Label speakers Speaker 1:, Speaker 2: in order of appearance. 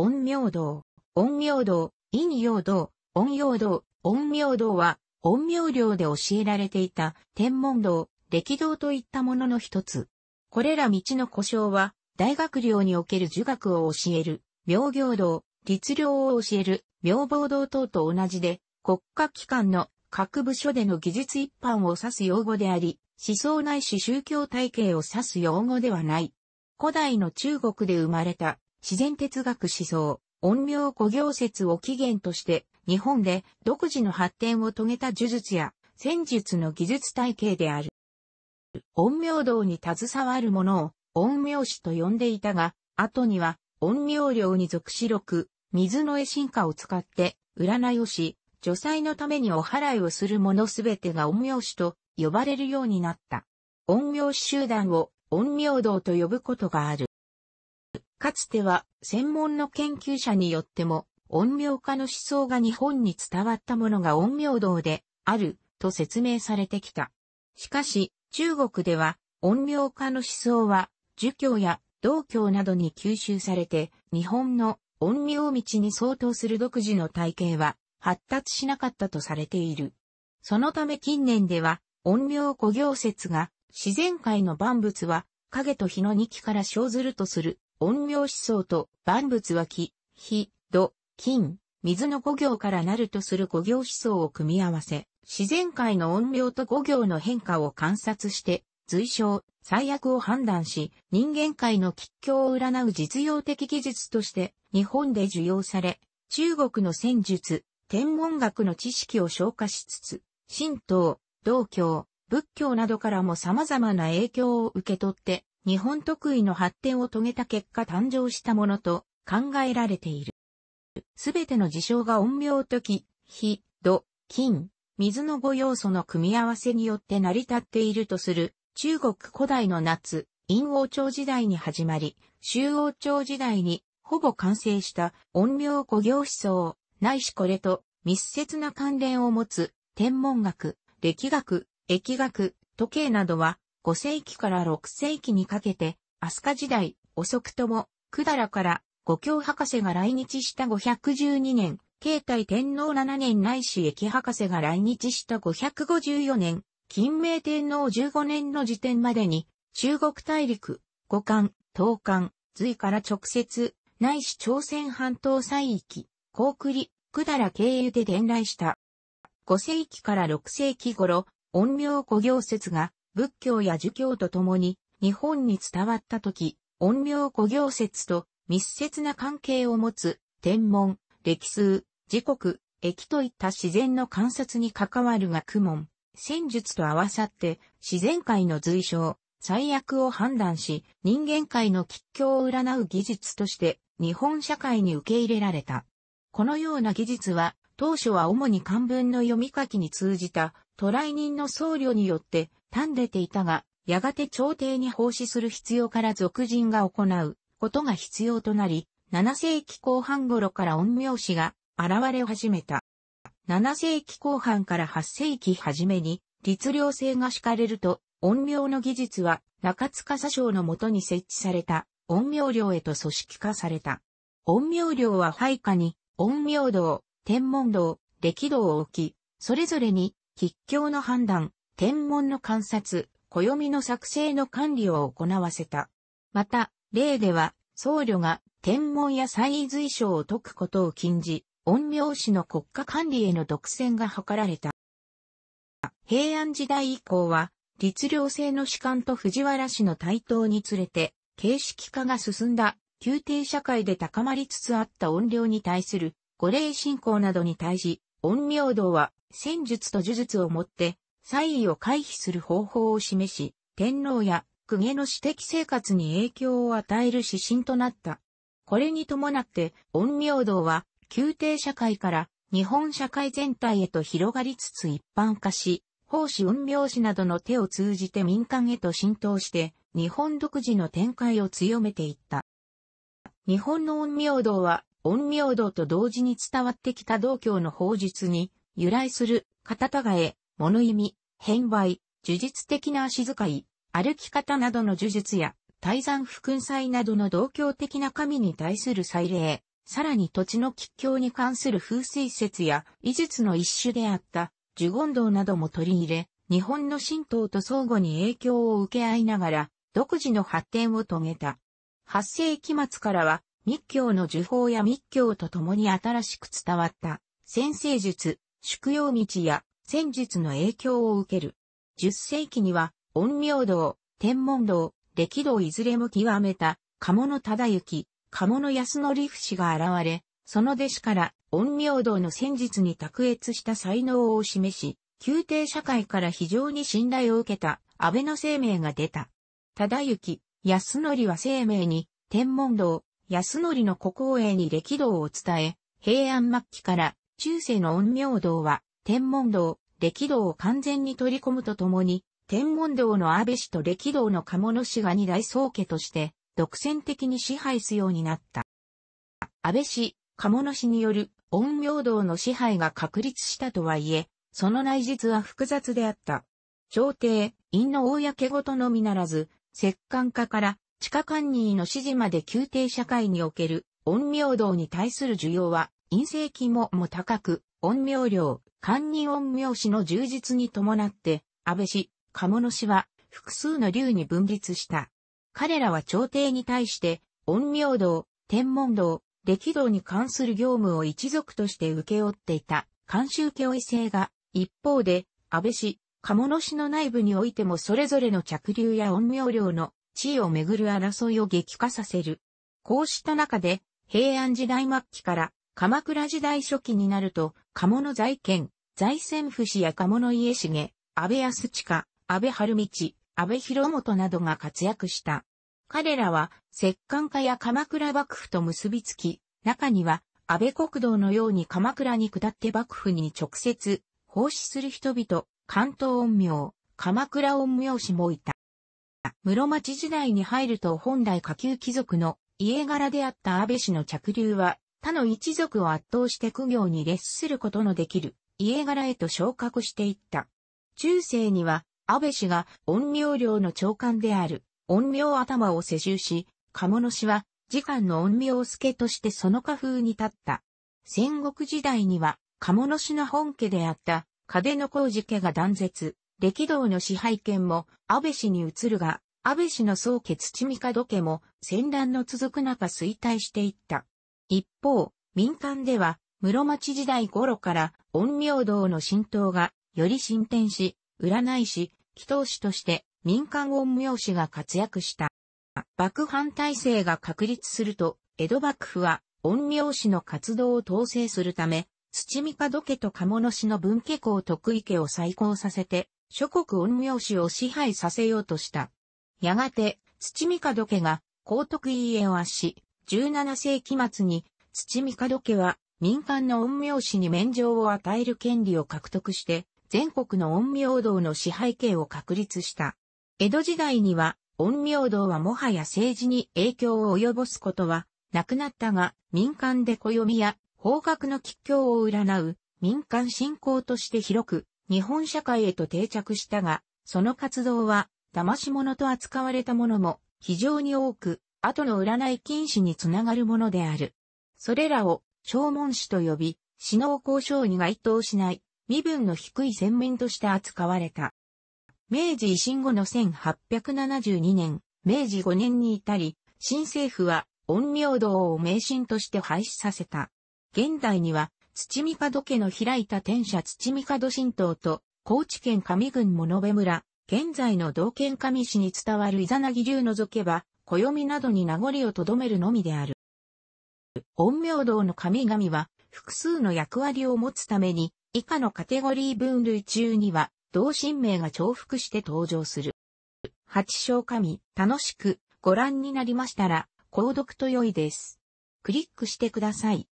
Speaker 1: 陰陽道、陰陽道、陰陽道、陰陽道、陰陽道は、陰陽寮で教えられていた天文道、歴道といったものの一つ。これら道の故障は、大学寮における儒学を教える、妙行道、律令を教える、妙望道等と同じで、国家機関の各部署での技術一般を指す用語であり、思想ないし宗教体系を指す用語ではない。古代の中国で生まれた自然哲学思想、音陽古行説を起源として、日本で独自の発展を遂げた呪術や戦術の技術体系である。音陽道に携わる者を音陽師と呼んでいたが、後には音陽寮に属しく、水の絵進化を使って、占いをし、除災のためにお祓いをする者すべてが音陽師と呼ばれるようになった。音陽師集団を音陽道と呼ぶことがある。かつては専門の研究者によっても、音陽家の思想が日本に伝わったものが音陽道であると説明されてきた。しかし、中国では音陽家の思想は、儒教や道教などに吸収されて、日本の音陽道に相当する独自の体系は発達しなかったとされている。そのため近年では、音陽古行説が自然界の万物は影と日の二期から生ずるとする陰陽思想と万物は木、火、土、金、水の五行からなるとする五行思想を組み合わせ、自然界の音量と五行の変化を観察して、随称、最悪を判断し、人間界の吉凶を占う実用的技術として、日本で受容され、中国の戦術、天文学の知識を消化しつつ、神道、道教、仏教などからも様々な影響を受け取って、日本特異の発展を遂げた結果誕生したものと考えられている。すべての事象が音量的、火、土、金、水の五要素の組み合わせによって成り立っているとする中国古代の夏、陰王朝時代に始まり、周王朝時代にほぼ完成した音量古行思想、ないしこれと密接な関連を持つ天文学、歴学、疫学、時計などは5世紀から6世紀にかけて、飛鳥時代、遅くとも、百済から五教博士が来日した512年、慶太天皇7年内史駅博士が来日した554年、金明天皇15年の時点までに、中国大陸、五漢、東漢、隋から直接、内史朝鮮半島西域、高栗、百済経由で伝来した。5世紀から6世紀頃、陰陽古行説が仏教や儒教とともに日本に伝わった時、音陽古行説と密接な関係を持つ天文、歴数、時刻、駅といった自然の観察に関わる学問、戦術と合わさって自然界の随象、最悪を判断し人間界の吉凶を占う技術として日本社会に受け入れられた。このような技術は当初は主に漢文の読み書きに通じた渡来人の僧侶によって単でていたが、やがて朝廷に奉仕する必要から俗人が行うことが必要となり、7世紀後半頃から陰陽師が現れ始めた。7世紀後半から8世紀初めに、律令制が敷かれると、陰陽の技術は中塚左将のもとに設置された陰陽寮へと組織化された。陰陽寮は配下に陰陽道、天文道、歴道を置き、それぞれに、吉凶の判断、天文の観察、暦の作成の管理を行わせた。また、例では、僧侶が天文や祭随書を解くことを禁じ、陰陽師の国家管理への独占が図られた。平安時代以降は、律令制の主観と藤原氏の台頭につれて、形式化が進んだ、宮廷社会で高まりつつあった音量に対する、五霊信仰などに対し、音明道は、戦術と呪術をもって、差異を回避する方法を示し、天皇や公家の私的生活に影響を与える指針となった。これに伴って、陰陽道は、宮廷社会から日本社会全体へと広がりつつ一般化し、奉仕陰陽師などの手を通じて民間へと浸透して、日本独自の展開を強めていった。日本の陰陽道は、陰陽道と同時に伝わってきた道教の法術に由来する方々へ物意味、変売、呪術的な足遣い、歩き方などの呪術や、泰山不君祭などの同教的な神に対する祭礼、さらに土地の吉祥に関する風水説や、医術の一種であった、呪言道なども取り入れ、日本の神道と相互に影響を受け合いながら、独自の発展を遂げた。8世紀末からは、密教の呪法や密教と共に新しく伝わった、先生術、宿用道や戦術の影響を受ける。10世紀には、陰陽道、天文道、歴道いずれも極めた、鴨野忠行、鴨野安則死が現れ、その弟子から陰陽道の戦術に卓越した才能を示し、宮廷社会から非常に信頼を受けた安倍の生命が出た。忠行、康則は生命に、天文道、康則の国王へに歴道を伝え、平安末期から中世の陰陽道は天文道、歴道を完全に取り込むとともに、天文道の安倍氏と歴道の鴨野氏が二大宗家として、独占的に支配すようになった。安倍氏、鴨野氏による陰陽道の支配が確立したとはいえ、その内実は複雑であった。朝廷、院の公ごとのみならず、摂関家から地下官人の指示まで宮廷社会における陰陽道に対する需要は陰性期もも高く、陰陽量、官人陰陽師の充実に伴って、安倍氏、鴨野氏は複数の流に分立した。彼らは朝廷に対して、陰陽道、天文道、歴道に関する業務を一族として受け負っていた、監修教位制が、一方で、安倍氏、鴨野氏の内部においてもそれぞれの着流や陰陽量の地位をめぐる争いを激化させる。こうした中で、平安時代末期から鎌倉時代初期になると、鴨の財権、財政府士や鴨の家重、安倍安近、安倍春道、安倍広元などが活躍した。彼らは、摂関家や鎌倉幕府と結びつき、中には、安倍国道のように鎌倉に下って幕府に直接、奉仕する人々、関東恩苗、鎌倉恩苗氏もいた。室町時代に入ると本来下級貴族の家柄であった安倍氏の着流は他の一族を圧倒して苦行に列することのできる家柄へと昇格していった。中世には、安倍氏が陰陽領の長官である陰陽頭を世襲し、鴨野氏は次官の陰陽助としてその家風に立った。戦国時代には、鴨野氏の本家であった嘉の工事家が断絶、歴道の支配権も安倍氏に移るが、安倍氏の宗家土門家も戦乱の続く中衰退していった。一方、民間では、室町時代頃から陰陽道の浸透がより進展し、占い師、祈祷師として民間陰陽師が活躍した。幕藩体制が確立すると、江戸幕府は陰陽師の活動を統制するため、土見門家と鴨野氏の文家公徳池家を再興させて、諸国陰陽師を支配させようとした。やがて、土見門家が高徳家を圧し、17世紀末に、土門家は民間の陰陽師に免状を与える権利を獲得して、全国の陰陽道の支配権を確立した。江戸時代には、陰陽道はもはや政治に影響を及ぼすことはなくなったが、民間で暦や方角の吉凶を占う民間信仰として広く日本社会へと定着したが、その活動は騙し者と扱われたものも非常に多く、後の占い禁止につながるものである。それらを、小門師と呼び、死の交渉に該当しない、身分の低い先民として扱われた。明治維新後の1872年、明治5年に至り、新政府は、陰陽道を名神として廃止させた。現代には、土見門家の開いた天社土見門神道と、高知県上郡物部村、現在の道県上市に伝わるイザナギ流除けば、暦などに名残を留めるのみである。陰陽道の神々は複数の役割を持つために、以下のカテゴリー分類中には、同神名が重複して登場する。八章神、楽しくご覧になりましたら、購読と良いです。クリックしてください。